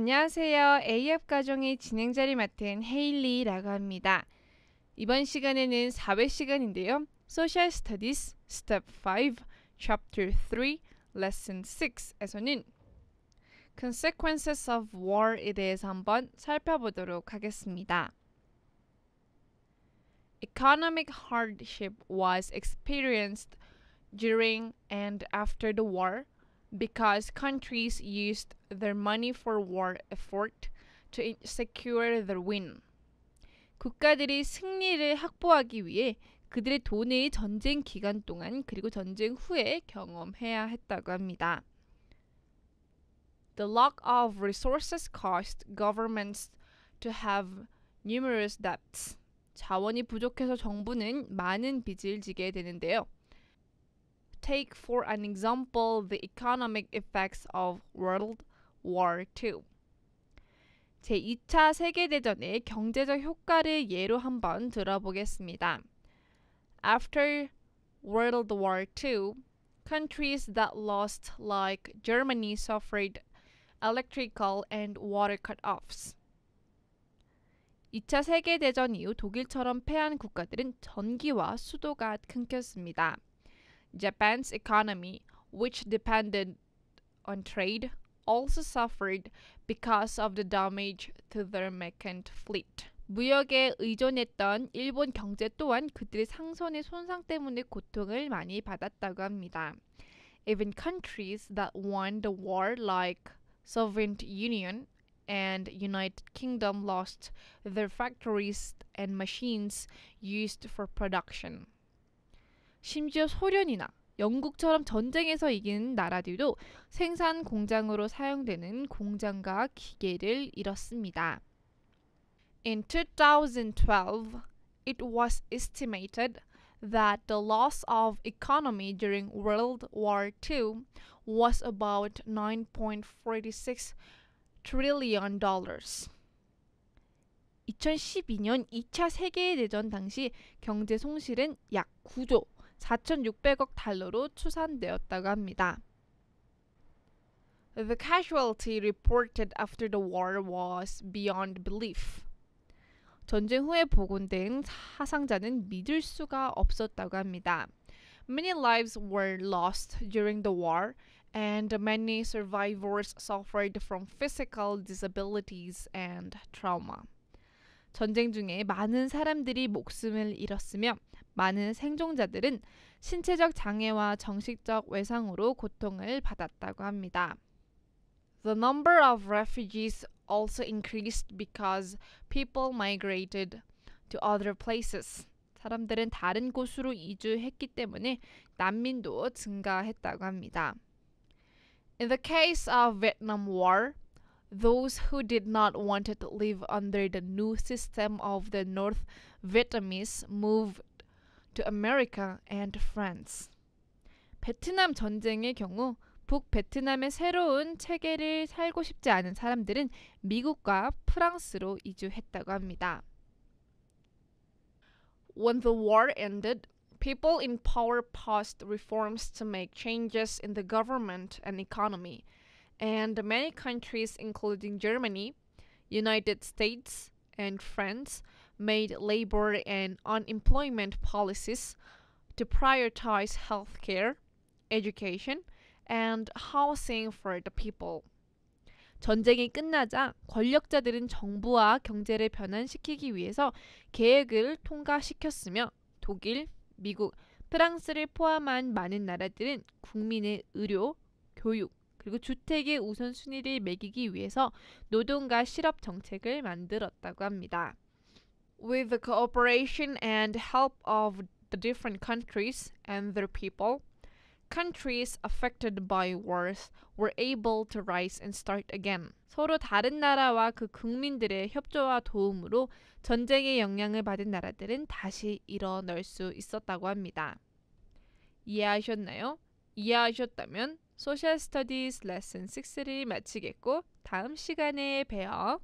안녕하세요. AF 가정의 진행자를 맡은 헤일리라고 합니다. 이번 시간에는 4회 시간인데요. Social Studies Step 5 Chapter 3 Lesson 6에서는 Consequences of War에 대해서 한번 살펴보도록 하겠습니다. Economic hardship was experienced during and after the war. because countries used their money for war effort to secure their win. 국가들이 승리를 확보하기 위해 그들의 돈을 전쟁 기간 동안 그리고 전쟁 후에 경험해야 했다고 합니다. The lack of resources caused governments to have numerous debts. 자원이 부족해서 정부는 많은 빚을 지게 되는데요. take for an example the economic effects of World War II. 제2차 세계대전의 경제적 효과를 예로 한번 들어보겠습니다. After World War II, countries that lost like Germany suffered electrical and water cut-offs. 2차 세계대전 이후 독일처럼 패한 국가들은 전기와 수도가 끊겼습니다. Japan's economy, which depended on trade, also suffered because of the damage to their merchant fleet. 무역에 의존했던 일본 경제 또한 그들의 상선의 손상 때문에 고통을 많이 받았다고 합니다. Even countries that won the war like Soviet Union and United Kingdom lost their factories and machines used for production. 심지어 소련이나 영국처럼 전쟁에서 이긴 나라들도 생산 공장으로 사용되는 공장과 기계를 잃었습니다. In 2012, it was estimated that the loss of economy during World War II was about 9.46 trillion dollars. 2012년 2차 세계대전 당시 경제 손실은 약 9조 4,600억 달러로 추산되었다고 합니다. The casualty reported after the war was beyond belief. 전쟁 후에 복원된 사상자는 믿을 수가 없었다고 합니다. Many lives were lost during the war, and many survivors suffered from physical disabilities and trauma. 전쟁 중에 많은 사람들이 목숨을 잃었으며 많은 생존자들은 신체적 장애와 정신적 외상으로 고통을 받았다고 합니다. The number of refugees also increased because people migrated to other places. 사람들은 다른 곳으로 이주했기 때문에 난민도 증가했다고 합니다. In the case of Vietnam War, those who did not want to live under the new system of the North Vietnamese moved to America and France. 베트남 전쟁의 경우 북베트남의 새로운 체계를 살고 싶지 않은 사람들은 미국과 프랑스로 이주했다고 합니다. When the war ended, people in power passed reforms to make changes in the government and economy. and many countries, including Germany, United States, and France, made labor and unemployment policies to prioritize healthcare, education, and housing for the people. 전쟁이 끝나자 권력자들은 정부와 경제를 변환시키기 위해서 계획을 통과시켰으며 독일, 미국, 프랑스를 포함한 많은 나라들은 국민의 의료, 교육, 그리고 주택의 우선순위를 매기기 위해서 노동과 실업 정책을 만들었다고 합니다. With the cooperation and help of the different countries and their people, countries affected by wars were able to rise and start again. 서로 다른 나라와 그 국민들의 협조와 도움으로 전쟁의 영향을 받은 나라들은 다시 일어날 수 있었다고 합니다. 이해하셨나요? 이해하셨다면 소셜 스터디스 레슨 6를 마치겠고 다음 시간에 봬요.